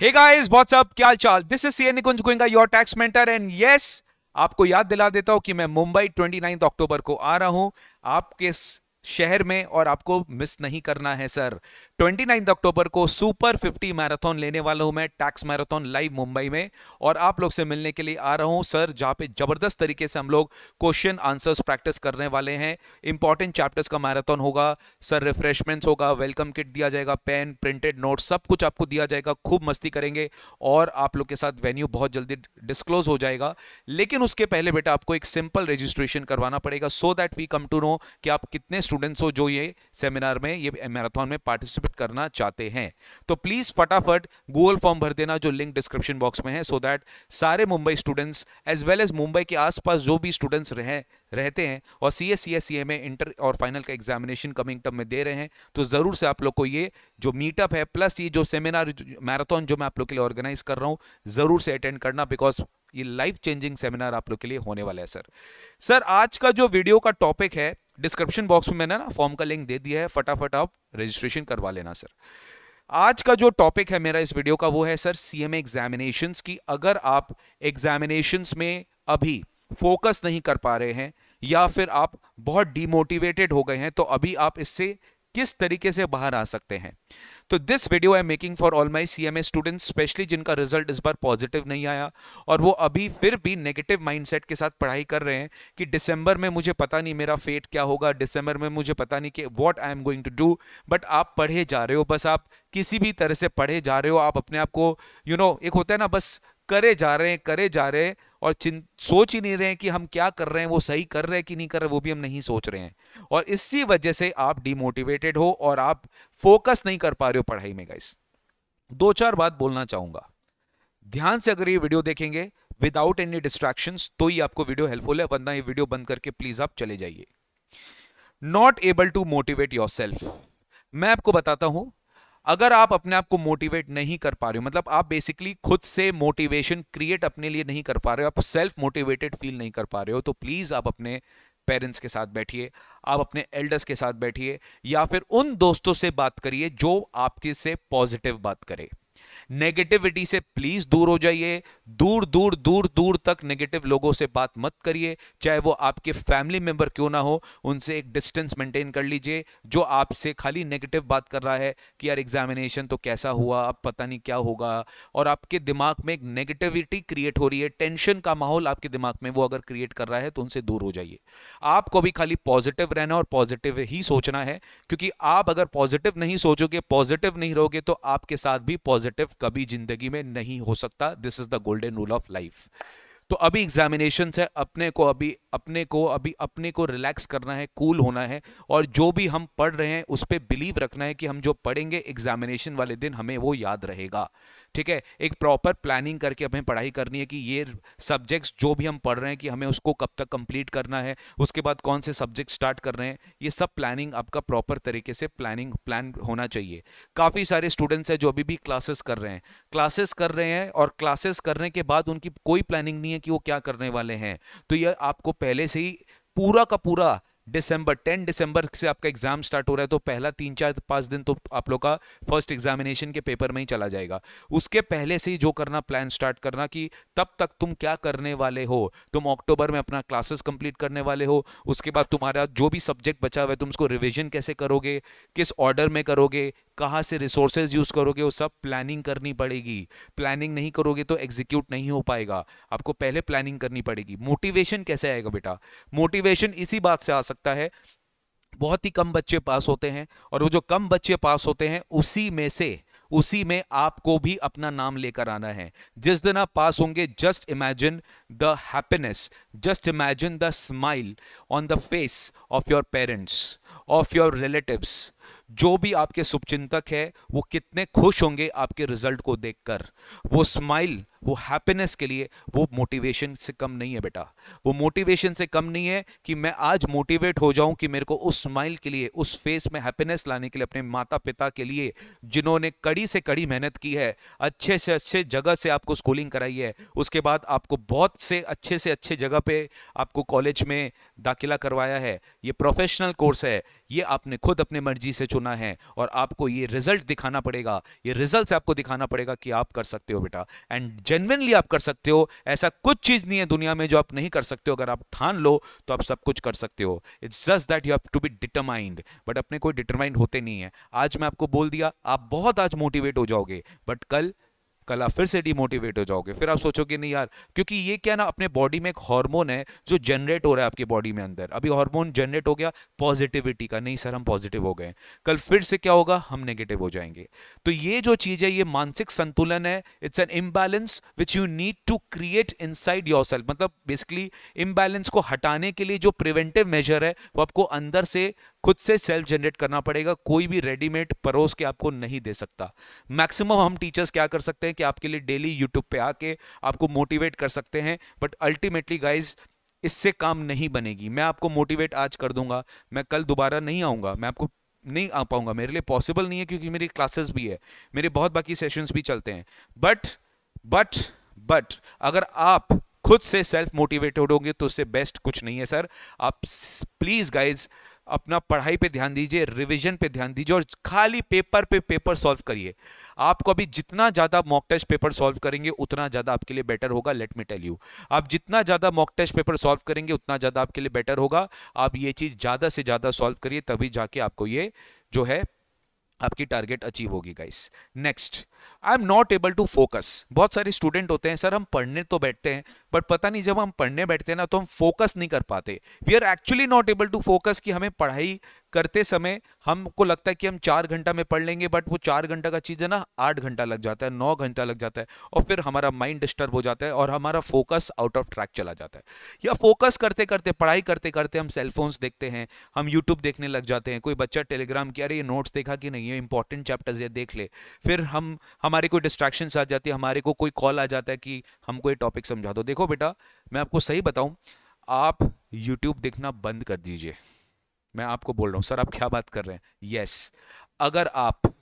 hey guys what's up क्या चाल this is CA Nikunj Goenka your tax mentor and yes आपको याद दिला देता हूं कि मैं मुंबई ट्वेंटी 29 अक्टूबर को आ रहा हूं आपके शहर में और आपको मिस नहीं करना है सर 29 अक्टूबर को सुपर 50 मैराथन लेने वाला हूं मैं टैक्स मैराथन लाइव मुंबई में और आप लोग से मिलने के लिए आ रहा हूं सर जहां पे जबरदस्त तरीके से हम लोग क्वेश्चन आंसर्स प्रैक्टिस करने वाले हैं इंपॉर्टेंट चैप्टर्स का मैराथन होगा सर रिफ्रेशमेंट्स होगा वेलकम किट दिया जाएगा पेन प्रिंटेड नोट सब कुछ आपको दिया जाएगा खूब मस्ती करेंगे और आप लोग के साथ वेन्यू बहुत जल्दी डिस्क्लोज हो जाएगा लेकिन उसके पहले बेटा आपको एक सिंपल रजिस्ट्रेशन करवाना पड़ेगा so that we come to know कि आप कितने स्टूडेंट्स हो जो ये सेमिनार में ये मैराथन में पार्टिसिपेट एक्सेप्ट करना चाहते हैं तो प्लीज़ फटाफट गूगल फॉर्म भर देना जो लिंक डिस्क्रिप्शन बॉक्स में है सो so दैट सारे Mumbai students as well as Mumbai के आसपास जो भी स्टूडेंट्स रहे रहते हैं और सी एस सी एस में इंटर और फाइनल का एग्जामिनेशन कमिंग टर्म में दे रहे हैं तो ज़रूर से आप लोग को ये जो मीटअप है प्लस ये जो सेमिनार मैराथन जो मैं आप लोग के लिए ऑर्गेनाइज कर रहा हूँ ज़रूर से अटेंड करना बिकॉज ये लाइफ चेंजिंग सेमिनार आप लोग के लिए होने वाला है सर सर आज का जो वीडियो का टॉपिक है डिस्क्रिप्शन बॉक्स में मैंने ना फॉर्म का लिंक दे दिया है फटाफट आप रजिस्ट्रेशन करवा लेना सर आज का जो टॉपिक है मेरा इस वीडियो का वो है सर सी एम एग्जामिनेशंस की अगर आप एग्जामिनेशंस में अभी फोकस नहीं कर पा रहे हैं या फिर आप बहुत डीमोटिवेटेड हो गए हैं तो अभी आप इससे किस तरीके से बाहर आ सकते हैं तो this video I making for all my C M A student specially जिनका रिजल्ट इस बार पॉजिटिव नहीं आया और वो अभी फिर भी नेगेटिव माइंडसेट के साथ पढ़ाई कर रहे हैं कि दिसंबर में मुझे पता नहीं मेरा फेट क्या होगा दिसंबर में मुझे पता नहीं कि what I am going to do but आप पढ़े जा रहे हो बस आप किसी भी तरह से पढ़े जा रहे हो आप अपने आप को यू you नो know, एक होता है ना बस करे जा रहे हैं करे जा रहे हैं और सोच ही नहीं रहे हैं कि हम क्या कर रहे हैं वो सही कर रहे हैं कि नहीं कर रहे वो भी हम नहीं सोच रहे हैं और इसी वजह से आप डिमोटिवेटेड हो और आप फोकस नहीं कर पा रहे हो पढ़ाई में गाइस दो चार बात बोलना चाहूंगा ध्यान से अगर ये वीडियो देखेंगे विदाउट एनी डिस्ट्रैक्शन तो ही आपको वीडियो हेल्पफुल है वरना ये वीडियो बंद करके प्लीज़ आप चले जाइए not able to motivate yourself मैं आपको बताता हूं अगर आप अपने आप को मोटिवेट नहीं कर पा रहे हो मतलब आप बेसिकली खुद से मोटिवेशन क्रिएट अपने लिए नहीं कर पा रहे हो आप सेल्फ मोटिवेटेड फील नहीं कर पा रहे हो तो प्लीज़ आप अपने पेरेंट्स के साथ बैठिए आप अपने एल्डर्स के साथ बैठिए या फिर उन दोस्तों से बात करिए जो आपके से पॉजिटिव बात करे नेगेटिविटी से प्लीज दूर हो जाइए दूर दूर दूर दूर तक नेगेटिव लोगों से बात मत करिए चाहे वो आपके फैमिली मेंबर क्यों ना हो उनसे एक डिस्टेंस मेंटेन कर लीजिए जो आपसे खाली नेगेटिव बात कर रहा है कि यार एग्जामिनेशन तो कैसा हुआ अब पता नहीं क्या होगा और आपके दिमाग में एक नेगेटिविटी क्रिएट हो रही है टेंशन का माहौल आपके दिमाग में वो अगर क्रिएट कर रहा है तो उनसे दूर हो जाइए आपको भी खाली पॉजिटिव रहना और पॉजिटिव ही सोचना है क्योंकि आप अगर पॉजिटिव नहीं सोचोगे पॉजिटिव नहीं रहोगे तो आपके साथ भी पॉजिटिव सिर्फ कभी जिंदगी में नहीं हो सकता this is the golden rule of life तो अभी एग्जामिनेशन है अपने को अभी अपने को अभी अपने को रिलैक्स करना है कूल cool होना है और जो भी हम पढ़ रहे हैं उस पर बिलीव रखना है कि हम जो पढ़ेंगे एग्जामिनेशन वाले दिन हमें वो याद रहेगा ठीक है एक प्रॉपर प्लानिंग करके हमें पढ़ाई करनी है कि ये सब्जेक्ट्स जो भी हम पढ़ रहे हैं कि हमें उसको कब तक कंप्लीट करना है उसके बाद कौन से सब्जेक्ट स्टार्ट कर रहे हैं ये सब प्लानिंग आपका प्रॉपर तरीके से प्लानिंग प्लान होना चाहिए काफ़ी सारे स्टूडेंट्स हैं जो अभी भी क्लासेस कर रहे हैं क्लासेस कर रहे हैं और क्लासेस करने के बाद उनकी कोई प्लानिंग नहीं है कि वो क्या करने वाले हैं तो यह आपको पहले से ही पूरा का पूरा दिसंबर 10 दिसंबर से आपका एग्जाम स्टार्ट हो रहा है तो पहला तीन चार पाँच दिन तो आप लोग का फर्स्ट एग्जामिनेशन के पेपर में ही चला जाएगा उसके पहले से ही जो करना प्लान स्टार्ट करना कि तब तक तुम क्या करने वाले हो तुम अक्टूबर में अपना क्लासेस कंप्लीट करने वाले हो उसके बाद तुम्हारा जो भी सब्जेक्ट बचा हुआ है तुम उसको रिविजन कैसे करोगे किस ऑर्डर में करोगे कहाँ से रिसोर्सेज यूज़ करोगे वो सब प्लानिंग करनी पड़ेगी प्लानिंग नहीं करोगे तो एग्जीक्यूट नहीं हो पाएगा आपको पहले प्लानिंग करनी पड़ेगी मोटिवेशन कैसे आएगा बेटा मोटिवेशन इसी बात से आ सकता सकता है बहुत ही कम बच्चे पास होते हैं और वो जो कम बच्चे पास होते हैं उसी में से उसी में आपको भी अपना नाम लेकर आना है जिस दिन आप पास होंगे just imagine the happiness just imagine the smile on the face of your parents of your relatives जो भी आपके शुभचिंतक है वो कितने खुश होंगे आपके रिजल्ट को देखकर वो स्माइल वो हैप्पीनेस के लिए वो मोटिवेशन से कम नहीं है बेटा वो मोटिवेशन से कम नहीं है कि मैं आज मोटिवेट हो जाऊं कि मेरे को उस स्माइल के लिए उस फेस में हैप्पीनेस लाने के लिए अपने माता पिता के लिए जिन्होंने कड़ी से कड़ी मेहनत की है अच्छे से अच्छे जगह से आपको स्कूलिंग कराई है उसके बाद आपको बहुत से अच्छे से अच्छे जगह पर आपको कॉलेज में दाखिला करवाया है ये प्रोफेशनल कोर्स है ये आपने खुद अपने मर्जी से चुना है और आपको ये रिजल्ट दिखाना पड़ेगा ये रिजल्ट आपको दिखाना पड़ेगा कि आप कर सकते हो बेटा एंड जेनविनली आप कर सकते हो ऐसा कुछ चीज़ नहीं है दुनिया में जो आप नहीं कर सकते हो अगर आप ठान लो तो आप सब कुछ कर सकते हो it's just that you have to be determined but अपने कोई डिटरमाइंड होते नहीं है आज मैं आपको बोल दिया आप बहुत आज मोटिवेट हो जाओगे बट कल कल आप फिर से डिमोटिवेट हो जाओगे फिर आप सोचोगे नहीं यार क्योंकि ये क्या ना अपने बॉडी में एक हार्मोन है जो जनरेट हो रहा है आपकी बॉडी में अंदर अभी हार्मोन जनरेट हो गया पॉजिटिविटी का नहीं सर हम पॉजिटिव हो गए कल फिर से क्या होगा हम नेगेटिव हो जाएंगे तो ये जो चीज़ है ये मानसिक संतुलन है it's an imbalance which you need to create inside yourself मतलब बेसिकली इम्बैलेंस को हटाने के लिए जो प्रिवेंटिव मेजर है वो आपको अंदर से खुद से सेल्फ जनरेट करना पड़ेगा कोई भी रेडीमेड परोस के आपको नहीं दे सकता मैक्सिमम हम टीचर्स क्या कर सकते हैं कि आपके लिए डेली यूट्यूब पे आके आपको मोटिवेट कर सकते हैं बट अल्टीमेटली गाइज इससे काम नहीं बनेगी मैं आपको मोटिवेट आज कर दूंगा मैं कल दोबारा नहीं आऊँगा मैं आपको नहीं आ पाऊंगा मेरे लिए पॉसिबल नहीं है क्योंकि मेरी क्लासेस भी है मेरे बहुत बाकी सेशंस भी चलते हैं बट बट बट अगर आप खुद से सेल्फ मोटिवेटेड होंगे तो उससे बेस्ट कुछ नहीं है सर आप प्लीज़ गाइज अपना पढ़ाई पे ध्यान दीजिए रिवीजन पे ध्यान दीजिए और खाली पेपर पे पेपर सॉल्व करिए आपको अभी जितना ज़्यादा मॉक टेस्ट पेपर सॉल्व करेंगे उतना ज़्यादा आपके लिए बेटर होगा लेट मी टेल यू आप जितना ज़्यादा मॉक टेस्ट पेपर सॉल्व करेंगे उतना ज़्यादा आपके लिए बेटर होगा आप ये चीज़ ज़्यादा से ज़्यादा सॉल्व करिए तभी जाके आपको ये जो है आपकी टारगेट अचीव होगी guys next I am not able to focus बहुत सारे स्टूडेंट होते हैं सर हम पढ़ने तो बैठते हैं बट पता नहीं जब हम पढ़ने बैठते हैं ना तो हम फोकस नहीं कर पाते we are actually not able to focus कि हमें पढ़ाई करते समय हमको लगता है कि हम चार घंटा में पढ़ लेंगे बट वो चार घंटा का चीज़ है ना आठ घंटा लग जाता है नौ घंटा लग जाता है और फिर हमारा माइंड डिस्टर्ब हो जाता है और हमारा फोकस आउट ऑफ ट्रैक चला जाता है या फोकस करते करते पढ़ाई करते करते हम सेलफोन्स देखते हैं हम यूट्यूब देखने लग जाते हैं कोई बच्चा टेलीग्राम की अरे ये नोट्स देखा कि नहीं ये इंपॉर्टेंट चैप्टर्स ये देख ले फिर हम हमारे कोई डिस्ट्रैक्शन आ जाती है हमारे को कोई कॉल आ जाता है कि हमको ये टॉपिक समझा दो देखो बेटा मैं आपको सही बताऊं आप यूट्यूब देखना बंद कर दीजिए मैं आपको बोल रहा हूं सर आप क्या बात कर रहे हैं यस अगर आप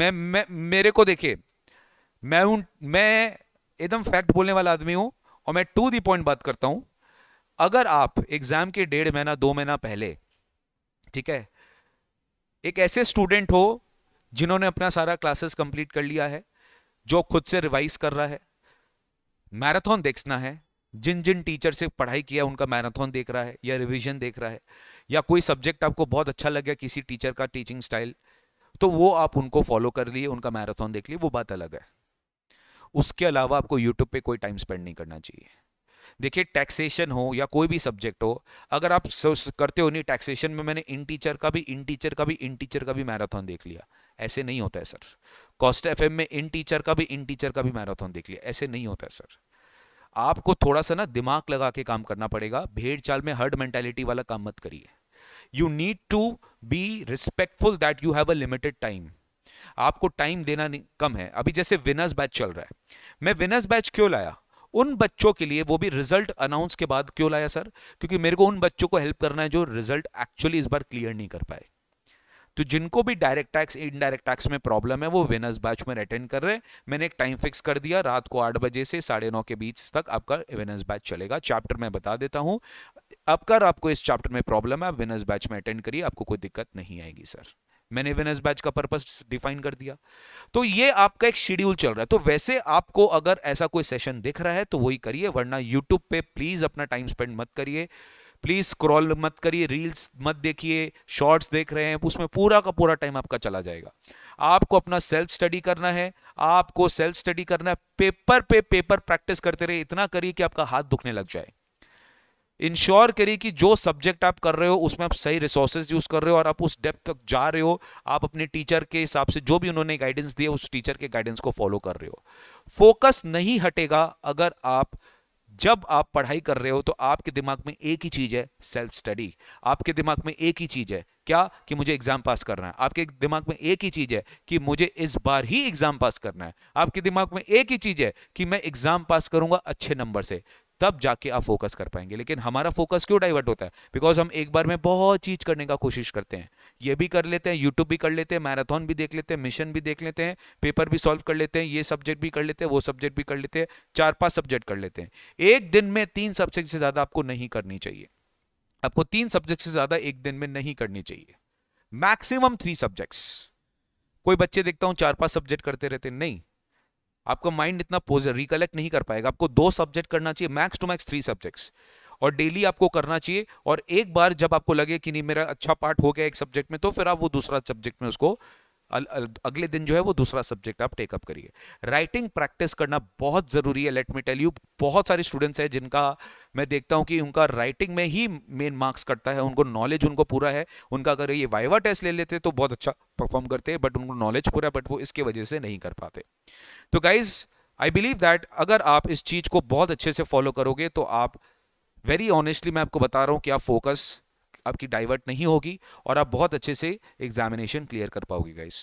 मैं मैं मेरे को देखिए मैं हूँ मैं एकदम फैक्ट बोलने वाला आदमी हूं और मैं टू दी पॉइंट बात करता हूं अगर आप एग्जाम के डेढ़ महीना दो महीना पहले ठीक है एक ऐसे स्टूडेंट हो जिन्होंने अपना सारा क्लासेस कंप्लीट कर लिया है जो खुद से रिवाइज कर रहा है मैराथन देखना है जिन जिन टीचर से पढ़ाई किया उनका मैराथन देख रहा है या रिविजन देख रहा है या कोई सब्जेक्ट आपको बहुत अच्छा लग गया किसी टीचर का टीचिंग स्टाइल तो वो आप उनको फॉलो कर लिए उनका मैराथन देख लिए वो बात अलग है उसके अलावा आपको यूट्यूब पे कोई टाइम स्पेंड नहीं करना चाहिए देखिए टैक्सेशन हो या कोई भी सब्जेक्ट हो अगर आप करते हो नहीं टैक्सेशन में मैंने इन टीचर का भी इन टीचर का भी इन टीचर का भी मैराथन देख लिया ऐसे नहीं होता है सर कॉस्ट एफ में इन टीचर का भी इन टीचर का भी मैराथन देख लिया ऐसे नहीं होता है सर आपको थोड़ा सा ना दिमाग लगा के काम करना पड़ेगा भेड़ चाल में हर्ड मेंटेलिटी वाला काम मत करिए you need to be respectful that you have a limited time आपको टाइम देना कम है अभी जैसे विनर्स बैच चल रहा है मैं विनर्स बैच क्यों लाया उन बच्चों के लिए वो भी रिजल्ट अनाउंस के बाद क्यों लाया सर क्योंकि मेरे को उन बच्चों को हेल्प करना है जो रिजल्ट एक्चुअली इस बार क्लियर नहीं कर पाए तो जिनको भी डायरेक्ट टैक्स इनडायरेक्ट टैक्स में प्रॉब्लम है वो विनर्स बैच में अटेंड कर रहे हैं मैंने एक टाइम फिक्स कर दिया रात को आठ बजे से साढ़े नौ के बीच तक आपका विनर्स बैच चलेगा चैप्टर मैं बता देता हूँ अगर आपको इस चैप्टर में प्रॉब्लम है आप विनर्स बैच में अटेंड करिए आपको कोई दिक्कत नहीं आएगी सर मैंने विनर्स बैच का पर्पज डिफाइन कर दिया तो ये आपका एक शेड्यूल चल रहा है तो वैसे आपको अगर ऐसा कोई सेशन दिख रहा है तो वही करिए वरना यूट्यूब पे प्लीज अपना टाइम स्पेंड मत करिए प्लीज स्क्रॉल मत करिए रील्स मत देखिए शॉर्ट्स देख रहे हैं उसमें पूरा का पूरा टाइम आपका चला जाएगा आपको अपना सेल्फ स्टडी करना है आपको सेल्फ स्टडी करना है पेपर पे पेपर प्रैक्टिस करते रहे इतना करिए कि आपका हाथ दुखने लग जाए इंश्योर करिए कि जो सब्जेक्ट आप कर रहे हो उसमें आप सही रिसोर्सेज यूज़ कर रहे हो और आप उस डेप्थ तक जा रहे हो आप अपने टीचर के हिसाब से जो भी उन्होंने गाइडेंस दिया उस टीचर के गाइडेंस को फॉलो कर रहे हो फोकस नहीं हटेगा अगर आप जब आप पढ़ाई कर रहे हो तो आपके दिमाग में एक ही चीज़ है सेल्फ स्टडी आपके दिमाग में एक ही चीज़ है क्या कि मुझे एग्जाम पास करना है आपके दिमाग में एक ही चीज़ है कि मुझे इस बार ही एग्जाम पास करना है आपके दिमाग में एक ही चीज़ है कि मैं एग्जाम पास करूंगा अच्छे नंबर से तब जाके आप फोकस कर पाएंगे लेकिन हमारा फोकस क्यों डाइवर्ट होता है बिकॉज हम एक बार में बहुत चीज करने का कोशिश करते हैं ये भी कर लेते हैं यूट्यूब भी कर लेते हैं मैराथन भी देख लेते हैं मिशन भी देख लेते हैं पेपर भी सॉल्व कर लेते हैं ये सब्जेक्ट भी कर लेते हैं वो सब्जेक्ट भी कर लेते हैं चार पांच सब्जेक्ट कर लेते हैं एक दिन में तीन सब्जेक्ट से ज़्यादा आपको नहीं करनी चाहिए आपको तीन सब्जेक्ट से ज़्यादा एक दिन में नहीं करनी चाहिए मैक्सिमम थ्री सब्जेक्ट्स कोई बच्चे देखता हूं चार पांच सब्जेक्ट करते रहते नहीं आपका माइंड इतना रिकलेक्ट नहीं कर पाएगा आपको दो सब्जेक्ट करना चाहिए max to max three subjects और डेली आपको करना चाहिए और एक बार जब आपको लगे कि नहीं मेरा अच्छा पार्ट हो गया एक सब्जेक्ट में तो फिर आप वो दूसरा सब्जेक्ट में उसको अगले दिन जो है वो दूसरा सब्जेक्ट आप टेकअप करिए राइटिंग प्रैक्टिस करना बहुत ज़रूरी है लेट मी टेल यू बहुत सारे स्टूडेंट्स हैं जिनका मैं देखता हूं कि उनका राइटिंग में ही मेन मार्क्स कटता है उनको नॉलेज उनको पूरा है उनका अगर ये वाइवा टेस्ट ले लेते तो बहुत अच्छा परफॉर्म करते बट उनको नॉलेज पूरा बट वो इसके वजह से नहीं कर पाते तो गाइज आई बिलीव दैट अगर आप इस चीज़ को बहुत अच्छे से फॉलो करोगे तो आप वेरी ऑनेस्टली मैं आपको बता रहा हूँ कि आप फोकस आपकी डाइवर्ट नहीं होगी और आप बहुत अच्छे से एग्जामिनेशन क्लियर कर पाओगे guys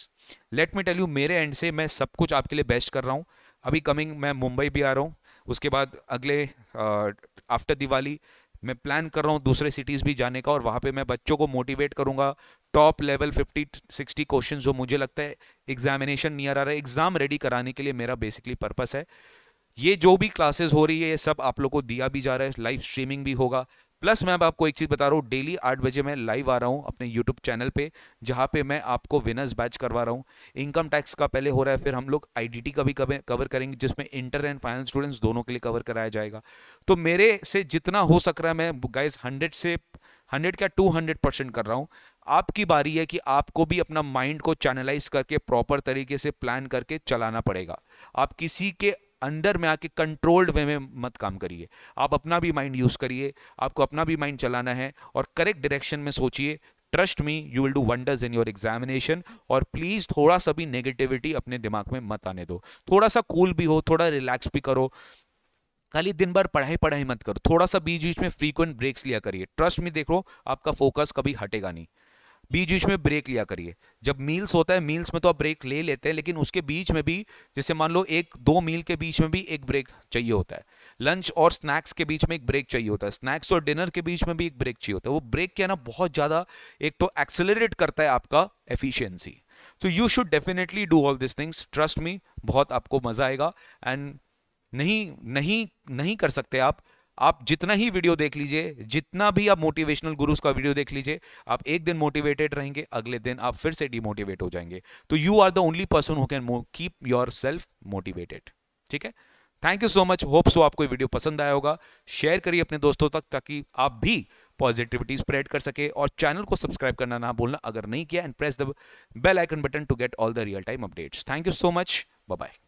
let me tell you मेरे एंड से मैं सब कुछ आपके लिए बेस्ट कर रहा हूँ अभी कमिंग मैं मुंबई भी आ रहा हूँ उसके बाद अगले आफ्टर दिवाली मैं प्लान कर रहा हूँ दूसरे सिटीज़ भी जाने का और वहाँ पे मैं बच्चों को मोटिवेट करूँगा टॉप लेवल 50 60 क्वेश्चन जो मुझे लगता है एग्जामिनेशन नियर आ रहा है एग्ज़ाम रेडी कराने के लिए मेरा बेसिकली पर्पस है ये जो भी क्लासेस हो रही है ये सब आप लोग को दिया भी जा रहा है लाइव स्ट्रीमिंग भी होगा प्लस मैं अब आपको एक चीज़ बता रहा हूँ डेली आठ बजे मैं लाइव आ रहा हूँ अपने यूट्यूब चैनल पे जहाँ पे मैं आपको विनर्स बैच करवा रहा हूँ इनकम टैक्स का पहले हो रहा है फिर हम लोग आईडीटी का भी कवर करेंगे जिसमें इंटर एंड फाइनल स्टूडेंट्स दोनों के लिए कवर कराया जाएगा तो मेरे से जितना हो सक रहा है मैं गाइज हंड्रेड से हंड्रेड क्या टू हंड्रेड परसेंट कर रहा हूँ आपकी बारी है कि आपको भी अपना माइंड को चैनलाइज करके प्रॉपर तरीके से प्लान करके चलाना पड़ेगा आप किसी के अंडर में आके कंट्रोल्ड वे में मत काम करिए आप अपना भी माइंड यूज़ करिए आपको अपना भी माइंड चलाना है और करेक्ट डायरेक्शन में सोचिए trust me you will do wonders in your examination और प्लीज़ थोड़ा सा भी नेगेटिविटी अपने दिमाग में मत आने दो थोड़ा सा कूल भी हो थोड़ा रिलैक्स भी करो खाली दिन भर पढ़ाई पढ़ाई मत करो थोड़ा सा बीच बीच में फ्रीक्वेंट ब्रेक्स लिया करिए ट्रस्ट में देखो आपका फोकस कभी हटेगा नहीं बीच बीच में ब्रेक लिया करिए जब मील्स होता है मील्स में तो आप ब्रेक ले लेते हैं लेकिन उसके बीच में भी जैसे मान लो एक दो मील के बीच में भी एक ब्रेक चाहिए होता है लंच और स्नैक्स के बीच में एक ब्रेक चाहिए होता है स्नैक्स और डिनर के बीच में भी एक ब्रेक चाहिए होता है वो ब्रेक क्या ना बहुत ज़्यादा एक तो एक्सेलरेट करता है आपका efficiency so you should definitely do all this things trust me बहुत आपको मज़ा आएगा एंड नहीं नहीं नहीं कर सकते आप आप जितना ही वीडियो देख लीजिए जितना भी आप मोटिवेशनल गुरुज का वीडियो देख लीजिए आप एक दिन मोटिवेटेड रहेंगे अगले दिन आप फिर से डिमोटिवेट हो जाएंगे तो you are the only person who can keep yourself motivated ठीक है thank you so much hope so आपको वीडियो पसंद आया होगा शेयर करिए अपने दोस्तों तक ताकि आप भी पॉजिटिविटी स्प्रेड कर सके और चैनल को सब्सक्राइब करना ना भूलना अगर नहीं किया and press the bell icon button to get all the real time updates thank you so much bye